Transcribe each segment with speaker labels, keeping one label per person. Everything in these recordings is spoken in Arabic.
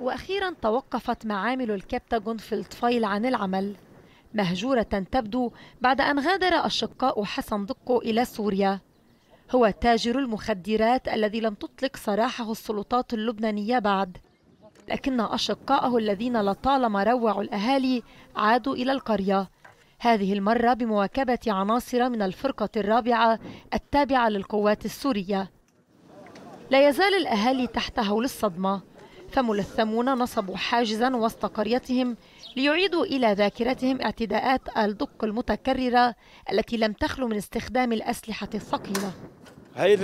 Speaker 1: وأخيرا توقفت معامل في الطفيل عن العمل مهجورة تبدو بعد أن غادر أشقاء حسن دقو إلى سوريا هو تاجر المخدرات الذي لم تطلق سراحه السلطات اللبنانية بعد لكن أشقاءه الذين لطالما روعوا الأهالي عادوا إلى القرية هذه المرة بمواكبة عناصر من الفرقة الرابعة التابعة للقوات السورية لا يزال الأهالي تحت هول الصدمة فملثمون نصبوا حاجزا وسط قريتهم ليعيدوا إلى ذاكرتهم اعتداءات الدق المتكررة التي لم تخلو من استخدام الأسلحة الثقيلة
Speaker 2: هاي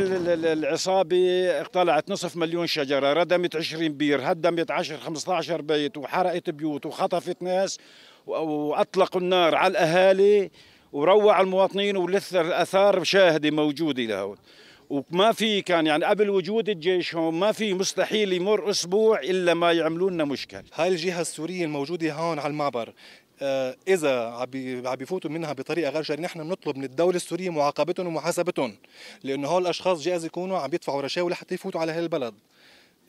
Speaker 2: العصابة اقتلعت نصف مليون شجرة ردمت 20 بير هدمت 10 15 بيت وحرقت بيوت وخطفت ناس وأطلقوا النار على الأهالي وروع المواطنين ولث الأثار شاهدة موجودة لهون وما في كان يعني قبل وجود الجيش هون ما في مستحيل يمر اسبوع الا ما يعملوا لنا مشكل هاي الجهه السوريه الموجوده هون على المعبر آه، اذا
Speaker 3: عم بيفوتوا منها بطريقه غير شرعيه نحن بنطلب من الدوله السوريه معاقبتهم ومحاسبتهم لانه هول الاشخاص جايز يكونوا عم يدفعوا رشاوى لحتى يفوتوا على هالبلد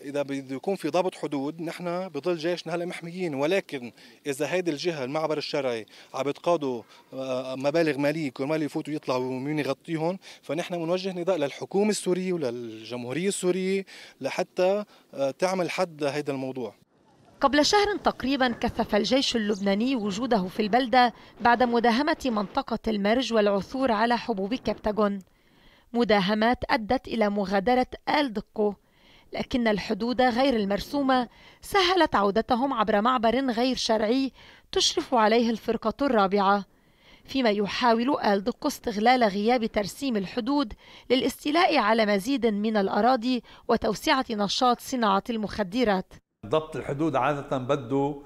Speaker 3: اذا بده يكون في ضابط حدود نحن بضل جيشنا هلا محميين ولكن اذا هيدي الجهه المعبر الشرعي عم بتقاضوا آه، مبالغ ماليه كرمال يفوتوا يطلعوا ومين يغطيهم فنحن بنوجه نداء للحكومه السوريه وللجمهوريه السوريه لحتى آه، تعمل حد لهذا الموضوع
Speaker 1: قبل شهر تقريبا كثف الجيش اللبناني وجوده في البلدة بعد مداهمة منطقة المرج والعثور على حبوب كبتاغون مداهمات أدت إلى مغادرة آل دقو لكن الحدود غير المرسومة سهلت عودتهم عبر معبر غير شرعي تشرف عليه الفرقة الرابعة فيما يحاول آل استغلال غياب ترسيم الحدود للاستيلاء على مزيد من الأراضي وتوسعة نشاط صناعة المخدرات
Speaker 4: ضبط الحدود عادة بده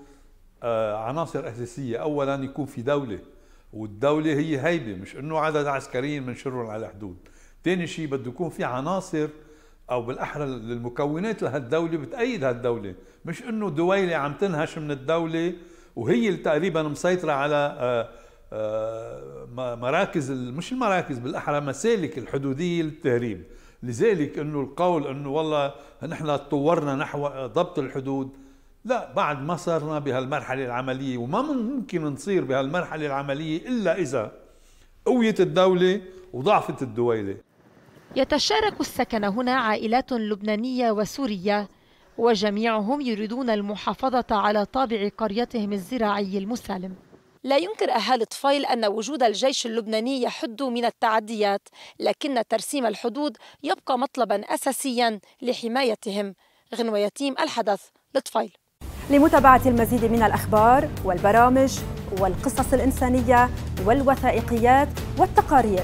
Speaker 4: آه، عناصر أساسية أولا يكون في دولة والدولة هي هيبة مش أنه عدد عسكريين منشرهم على الحدود ثاني شيء بده يكون في عناصر او بالاحرى للمكونات لهالدوله بتأيد هالدوله مش انه دويله عم تنهش من الدوله وهي اللي تقريبا مسيطره على آه، آه، مراكز مش المراكز بالاحرى مسالك الحدوديه للتهريب لذلك انه القول انه والله نحن تطورنا نحو ضبط الحدود لا بعد ما صرنا بهالمرحله العمليه وما ممكن نصير بهالمرحله العمليه الا اذا قويه الدوله وضعفت الدويله
Speaker 1: يتشارك السكن هنا عائلات لبنانية وسورية وجميعهم يريدون المحافظة على طابع قريتهم الزراعي المسالم لا ينكر أهالي طفيل أن وجود الجيش اللبناني يحد من التعديات لكن ترسيم الحدود يبقى مطلبا أساسيا لحمايتهم غنوة يتيم الحدث لطفيل لمتابعة المزيد من الأخبار والبرامج والقصص الإنسانية والوثائقيات والتقارير